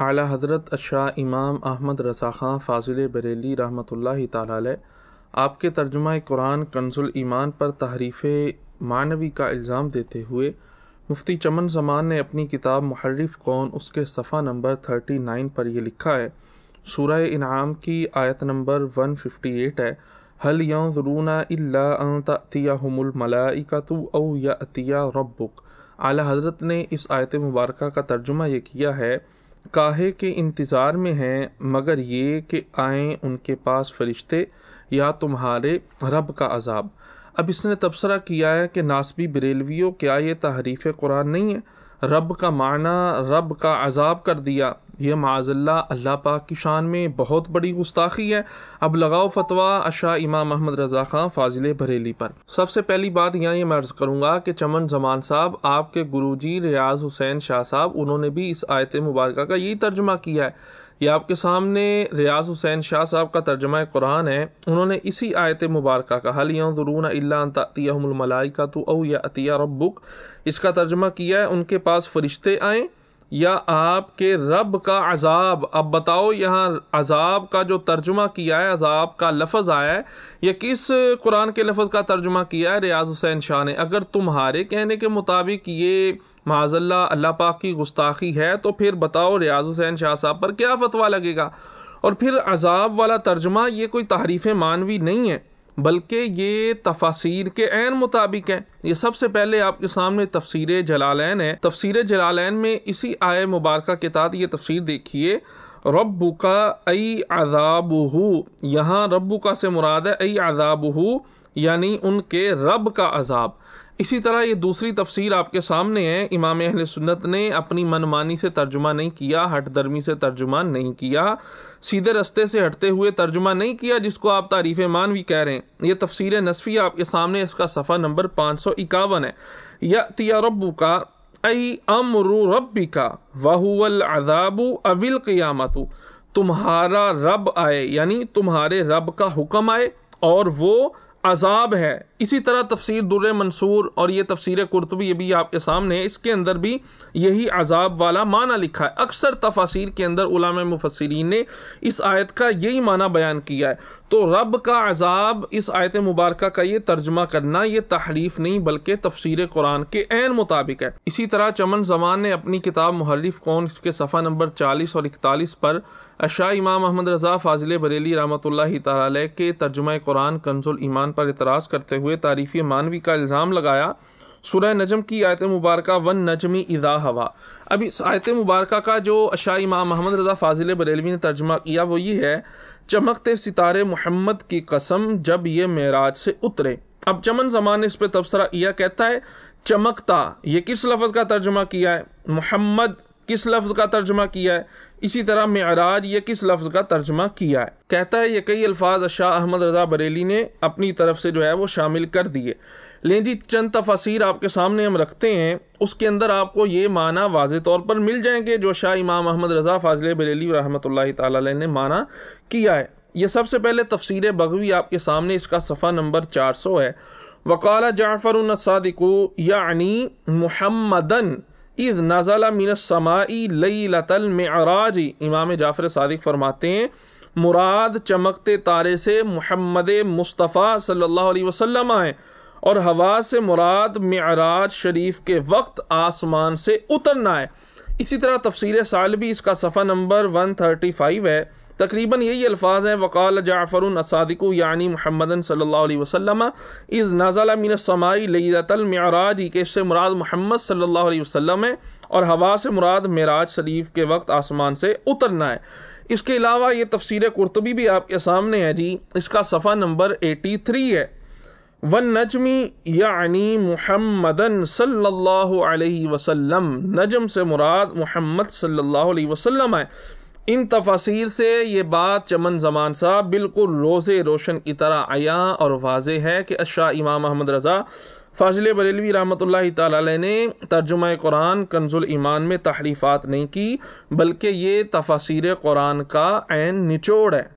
आला हज़रत अशा इमाम अहमद रसा ख़ान फाजिल बरेली रहमत ताल आपके तर्जुमा कुरान कंजुल ईमान पर तहरीफ़ मानवी का इल्ज़ाम देते हुए मुफ्ती चमन जमान ने अपनी किताब महर्रफ कौन उसके सफ़ा नंबर थर्टी नाइन पर यह लिखा है सूर्य इनाम की आयत नंबर वन फिफ्टी एट है हल यौरूना अतियामलमलाइकतु औ या अतिया रबुक आला हज़रत ने इस आयत मुबारक का तर्जुमा ये किया है काहे के इंतज़ार में हैं मगर ये कि आए उनके पास फरिश्ते या तुम्हारे रब का अजाब अब इसने तबसरा किया है कि नासबी बरेलवियों क्या ये तहरीफ़ कुरान नहीं है रब का माना रब का अजाब कर दिया यह माजल्ला अल्लाह पाक की शान में बहुत बड़ी गुस्ताखी है अब लगाओ फतवा अशा इमाम अहमद रज़ा खां फाजिल बरेली पर सबसे पहली बात यहाँ ये मर्ज़ करूँगा कि चमन जमान साहब आपके गुरु जी रियाज हुसैन शाह साहब उन्होंने भी इस आयत मुबारक का यही तर्जमा किया है ये आपके सामने रियाज हुसैन शाह साहब का तर्जमा कुरान है उन्होंने इसी आयत मुबारक का हल यूँरून अल्लातियामलमलाई का तो अतिया रब्बुक इसका तर्जमा किया है उनके पास फरिश्ते आएँ या आपके रब का अजाब अब बताओ यहाँ अजाब का जो तर्जुमा किया है अजाब का लफज आया है यह किस कुरान के लफज का तर्जुमा किया है रियाज हुसैन शाह ने अगर तुम्हारे कहने के मुताबिक ये माजल्ला अल्लाह पाक की गुस्ताखी है तो फिर बताओ रियाज हुसैन शाह साहब पर क्या फतवा लगेगा और फिर अजाब वाला तर्जुमा ये कोई तहरीफ़ मानवी नहीं है बल्कि ये तफासिर के एन मुताबिक है ये सबसे पहले आपके सामने तफसीर जलालैन है तफसीर जलालैन में इसी आय मुबारक के तहत ये तफसीर देखिए रब्बू का अई अदाबू यहाँ रब्बू का से मुराद है अई अदाबू यानी उनके रब का अजाब इसी तरह ये दूसरी तफसीर आपके सामने है इमाम अहल सुन्नत ने अपनी मनमानी से तर्जुमा नहीं किया हट दर्मी से तर्जुमा नहीं किया सीधे रस्ते से हटते हुए तर्जुमा नहीं किया जिसको आप तारीफ़ मान भी कह रहे हैं ये तफसीर नसफ़ी आपके सामने इसका सफ़ा नंबर पाँच सौ इक्यावन है या तिया रबू का अई अमरू रबी का वाहुल अजाबू अविल क़ियामतु तुम्हारा रब आए यानी तुम्हारे रब का हुक्म आए और वो अजाब है इसी तरह तफसीर दुर मंसूर और ये तफसीर कुरतबी ये भी आपके सामने है इसके अंदर भी यही अजाब वाला माना लिखा है अक्सर तफासिर के अंदर उलाम मुफसरीन ने इस आयत का यही माना बयान किया है तो रब का अजाब इस आयत मुबारक का ये तर्जमा करना ये तहरीफ नहीं बल्कि तफसीर कुरान के एन मुताबिक है इसी तरह चमन जमान ने अपनी किताब महरफ कौन इसके सफ़ा नंबर चालीस और इकतालीस पर अशा इमाम अहमद रज़ा फाजिल बरेली रमत के तर्जमा कुरान कंजुल ईमान पर इतराज करते हुए हुए तारीफ़ी मानवी का इल्ज़ाम लगाया सुरह नजम की आयत मुबारक वन नजमी इदा हवा अब इस आयत मुबारक का जो अशा इमाम मोहम्मद रज़ा फाजिल बरेलवी ने तर्जमा किया वो ये है चमकते सितारे मोहम्मद की कसम जब ये मेराज से उतरे अब चमन जमान ने इस पर तबसरा यह कहता है चमकता ये किस लफ्ज़ का तर्जमा किया है मोहम्मद किस लफ्ज़ का तर्जमा किया है इसी तरह मराज ये किस लफ्ज़ का तर्जमा किया है कहता है ये कई अल्फाज शाह अहमद रज़ा बरेली ने अपनी तरफ से जो है वो शामिल कर दिए लेकिन जी चंद तफसर आपके सामने हम रखते हैं उसके अंदर आपको ये माना वाज तौर पर मिल जाएंगे जो शाह इमाम अहमद रज़ा फाजिल बरेली रहमत ताली ने माना किया है यह सबसे पहले तफसर बगवी आपके सामने इसका सफ़ा नंबर चार सौ है वकाल जाफ़र सदकू यानी महमदन इज़ नज़ला मिनसमाई लई लतल अराज इमाम जाफ़र सदक फरमाते हैं मुराद चमकते तारे से महमद मुस्तफ़ा सल्ला वसलम आए और हवा से मुराद मराज शरीफ के वक्त आसमान से उतरना है इसी तरह तफसीर साल भी इसका सफ़ा नंबर वन थर्टी फाइव है तकरीबन यही अल्फाज हैं वक़ाल जाफ़र असादिकु यानी मोहम्मद सल्ला वसम इज़ नाजला मिन समाई लतलमराज के से मुराद मोहम्मद सल्ला वसम है और हवा से मुराद मराज शरीफ के वक्त आसमान से उतरना है इसके अलावा ये तफसर कुरतबी भी आपके सामने है जी इसका सफ़ा नंबर एटी थ्री है वन नजमी यानी मुहम्मदन सल्लल्लाहु अलैहि वसल्लम नजम से मुराद मुहम्मद सल्लल्लाहु अलैहि वसल्लम है इन तफसर से ये बात चमन जमान साहब बिल्कुल रोज़े रोशन की तरह आया और वाज है कि अशा इमाम अहमद रज़ा फाजिल बरेलवी रहमत ने तर्जुम कुरान कंजुल ईमान में तहरीफ़ात नहीं की बल्कि ये तफसर कुरान का निचोड़ है